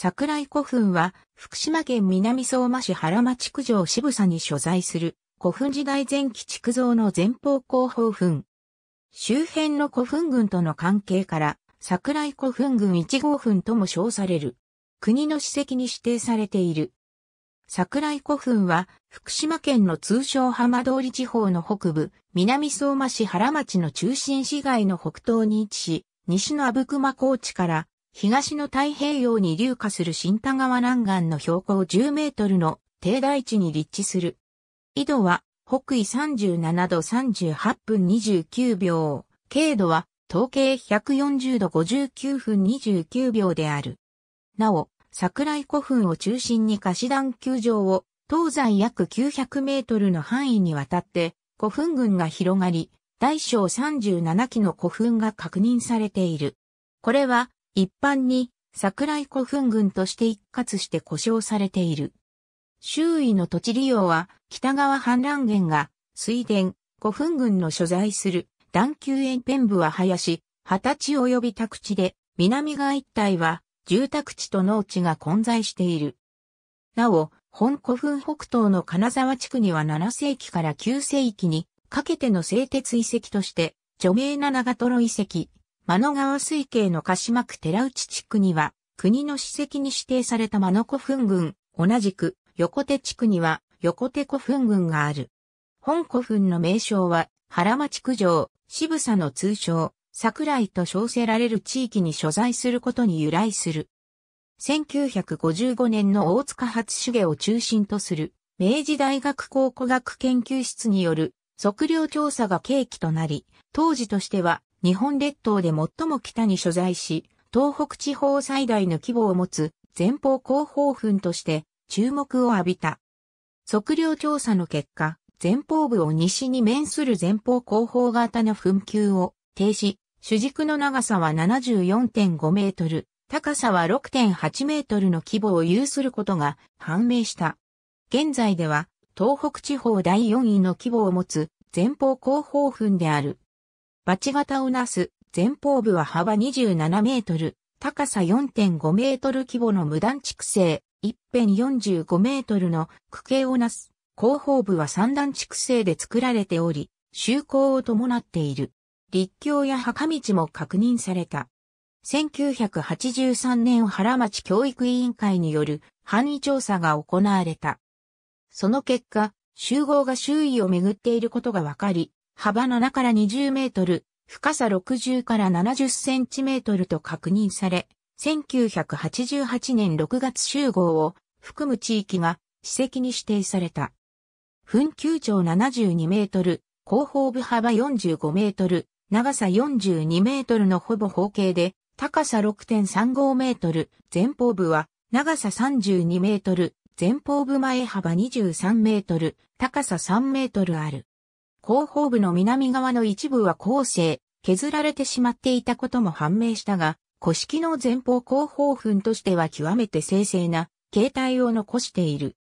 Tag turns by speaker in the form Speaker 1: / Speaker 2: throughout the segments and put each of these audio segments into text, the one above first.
Speaker 1: 桜井古墳は、福島県南相馬市原町区城渋佐に所在する、古墳時代前期築造の前方後方墳。周辺の古墳群との関係から、桜井古墳群1号墳とも称される。国の史跡に指定されている。桜井古墳は、福島県の通称浜通り地方の北部、南相馬市原町の中心市街の北東に位置し、西の阿武隈高地から東の太平洋に流下する新田川南岸の標高10メートルの低台地に立地する。緯度は北緯37度38分29秒、経度は統計140度59分29秒である。なお、桜井古墳を中心に貸し団球場を東西約900メートルの範囲にわたって古墳群が広がり、大小37基の古墳が確認されている。これは一般に桜井古墳群として一括して呼称されている。周囲の土地利用は北側氾濫源が水田、古墳群の所在する段丘園ペン部は林、二十地及び宅地で南側一帯は住宅地と農地が混在している。なお、本古墳北東の金沢地区には7世紀から9世紀にかけての製鉄遺跡として著名な長瀞遺跡、真野川水系の鹿島区寺内地区には、国の史跡に指定された真野古墳群、同じく横手地区には横手古墳群がある。本古墳の名称は、原町区城、渋佐の通称、桜井と称せられる地域に所在することに由来する。1955年の大塚初芸を中心とする、明治大学考古学研究室による測量調査が契機となり、当時としては日本列島で最も北に所在し、東北地方最大の規模を持つ前方後方墳として注目を浴びた。測量調査の結果、前方部を西に面する前方後方型の墳丘を停止、主軸の長さは74.5メートル、高さは6.8メートルの規模を有することが判明した。現在では東北地方第4位の規模を持つ前方後方墳であるバチ型をなす前方部は幅27メートル、高さ4.5メートル規模の無断築成、一辺45メートルの区形をなす後方部は三段築成で作られており、修行を伴っている。立教や墓道も確認された。1983年原町教育委員会による範囲調査が行われた。その結果、集合が周囲をめぐっていることが分かり、幅7から20メートル、深さ60から70センチメートルと確認され、1988年6月集合を含む地域が史跡に指定された。墳丘長72メートル、後方部幅45メートル、長さ42メートルのほぼ方形で、高さ6.35メートル、前方部は長さ32メートル、前方部前幅23メートル、高さ3メートルある。後方部の南側の一部は後世、削られてしまっていたことも判明したが、古式の前方後方墳としては極めて精製な形態を残している。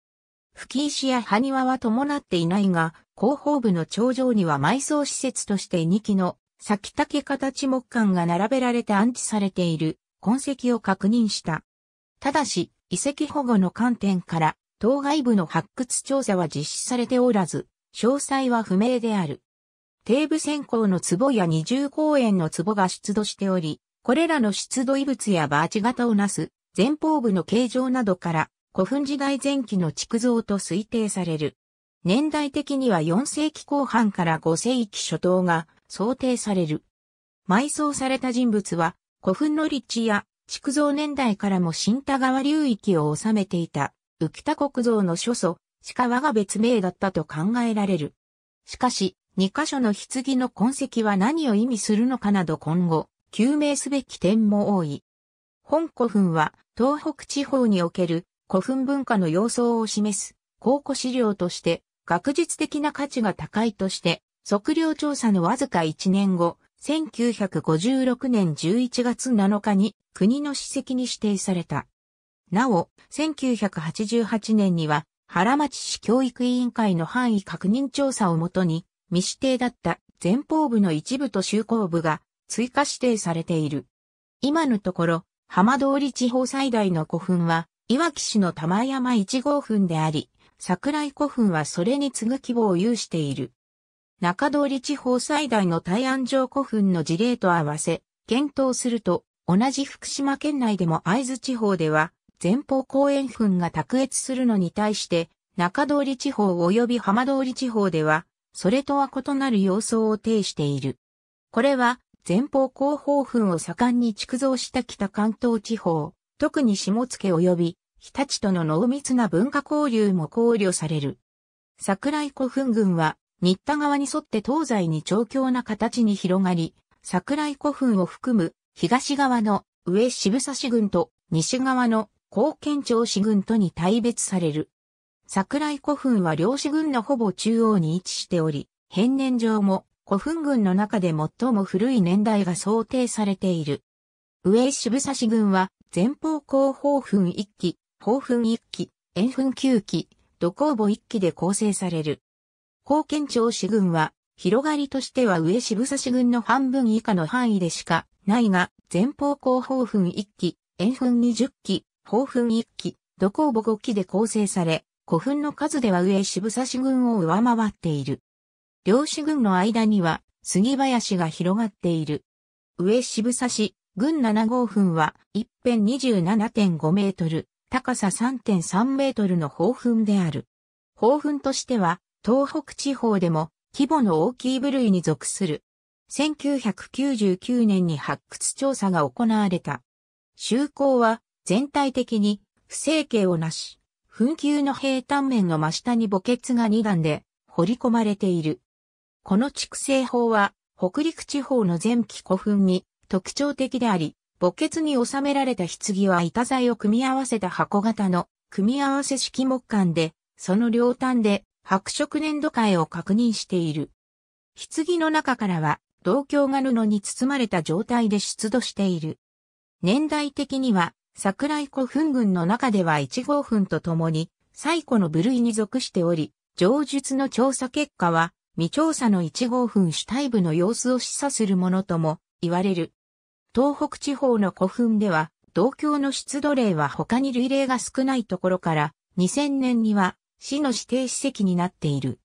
Speaker 1: 吹石や埴輪は伴っていないが、後方部の頂上には埋葬施設として2基の先竹形木管が並べられて安置されている痕跡を確認した。ただし、遺跡保護の観点から、当該部の発掘調査は実施されておらず、詳細は不明である。低部線香の壺や二重公園の壺が出土しており、これらの出土遺物やバーチ型をなす前方部の形状などから古墳時代前期の築造と推定される。年代的には4世紀後半から5世紀初頭が想定される。埋葬された人物は古墳の立地や築造年代からも新田川流域を治めていた浮田国造の諸祖鹿和が別名だったと考えられる。しかし、二箇所の棺の痕跡は何を意味するのかなど今後、究明すべき点も多い。本古墳は、東北地方における古墳文化の様相を示す、考古資料として、学術的な価値が高いとして、測量調査のわずか1年後、1956年11月7日に国の史跡に指定された。なお、1988年には原町市教育委員会の範囲確認調査をもとに、未指定だった前方部の一部と就行部が追加指定されている。今のところ、浜通り地方最大の古墳は、いわき市の玉山1号墳であり、桜井古墳はそれに次ぐ規模を有している。中通り地方最大の大安城古墳の事例と合わせ、検討すると、同じ福島県内でも会津地方では、前方後円墳が卓越するのに対して、中通り地方及び浜通り地方では、それとは異なる様相を呈している。これは、前方後方墳を盛んに築造した北関東地方、特に下野及び、日立との濃密な文化交流も考慮される。桜井古墳群は、新田川に沿って東西に長強な形に広がり、桜井古墳を含む東側の上渋差群と西側の高献町子群とに大別される。桜井古墳は両市群のほぼ中央に位置しており、変年上も古墳群の中で最も古い年代が想定されている。上渋沢市群は前方後方墳1期、方墳1期、円墳9期、土工母1期で構成される。高献町子群は広がりとしては上渋差群の半分以下の範囲でしかないが、前方後方墳1期、円墳20期、宝墳一基、土工母五基で構成され、古墳の数では上渋差し群を上回っている。両市群の間には杉林が広がっている。上渋差し群七号墳は一辺27.5メートル、高さ3.3メートルの宝墳である。宝墳としては東北地方でも規模の大きい部類に属する。1999年に発掘調査が行われた。修行は全体的に不整形をなし、紛糾の平坦面の真下に墓穴が2段で掘り込まれている。この畜生法は北陸地方の前期古墳に特徴的であり、墓穴に収められた棺は板材を組み合わせた箱型の組み合わせ式木管で、その両端で白色粘土塊を確認している。棺の中からは銅鏡が布に包まれた状態で出土している。年代的には桜井古墳群の中では1号墳とともに、最古の部類に属しており、上述の調査結果は、未調査の1号墳主体部の様子を示唆するものとも言われる。東北地方の古墳では、同郷の出土例は他に類例が少ないところから、2000年には市の指定史跡になっている。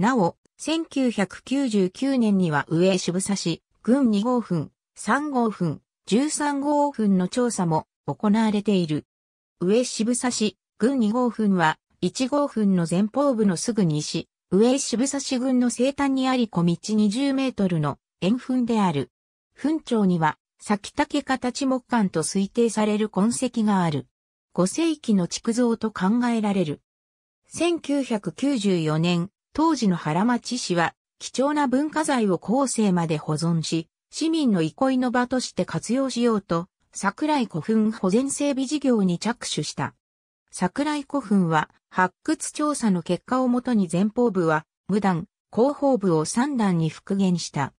Speaker 1: なお、1999年には上渋沢市、郡2号墳、3号墳、13号墳の調査も行われている。上渋沢市、郡2号墳は、1号墳の前方部のすぐ西、上渋沢市郡の西端にあり小道20メートルの円墳である。墳長には、先竹形木管と推定される痕跡がある。5世紀の築造と考えられる。1994年、当時の原町市は、貴重な文化財を後世まで保存し、市民の憩いの場として活用しようと、桜井古墳保全整備事業に着手した。桜井古墳は発掘調査の結果をもとに前方部は無段、後方部を3段に復元した。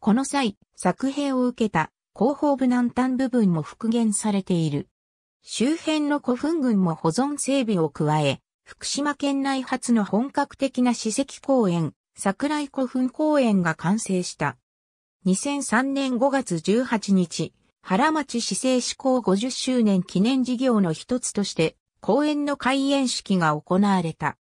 Speaker 1: この際、作兵を受けた後方部南端部分も復元されている。周辺の古墳群も保存整備を加え、福島県内初の本格的な史跡公園、桜井古墳公園が完成した。2003年5月18日、原町市政施行50周年記念事業の一つとして、公園の開園式が行われた。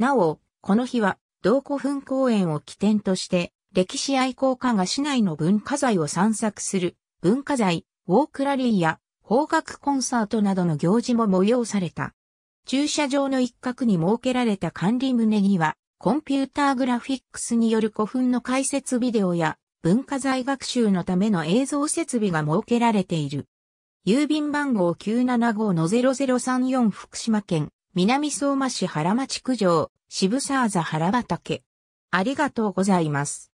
Speaker 1: なお、この日は、道古墳公園を起点として、歴史愛好家が市内の文化財を散策する、文化財、ウォークラリーや、方角コンサートなどの行事も催された。駐車場の一角に設けられた管理棟には、コンピューターグラフィックスによる古墳の解説ビデオや、文化財学習のための映像設備が設けられている。郵便番号975-0034福島県、南相馬市原町区上、渋沢座原畑。ありがとうございます。